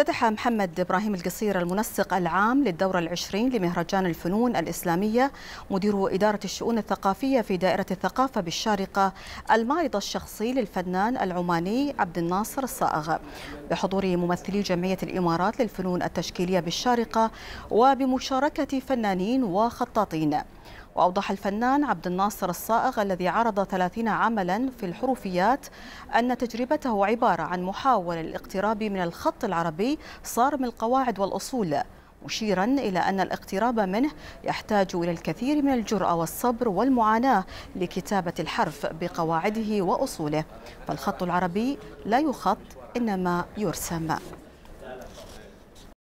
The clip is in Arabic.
افتتح محمد إبراهيم القصير المنسق العام للدورة العشرين لمهرجان الفنون الإسلامية مدير إدارة الشؤون الثقافية في دائرة الثقافة بالشارقة المعرض الشخصي للفنان العماني عبد الناصر الصائغ بحضور ممثلي جمعية الإمارات للفنون التشكيلية بالشارقة وبمشاركة فنانين وخطاطين وأوضح الفنان عبد الناصر الصائغ الذي عرض 30 عملا في الحروفيات أن تجربته عبارة عن محاولة للاقتراب من الخط العربي صارم القواعد والأصول مشيرا إلى أن الاقتراب منه يحتاج إلى الكثير من الجرأة والصبر والمعاناة لكتابة الحرف بقواعده وأصوله فالخط العربي لا يخط إنما يرسم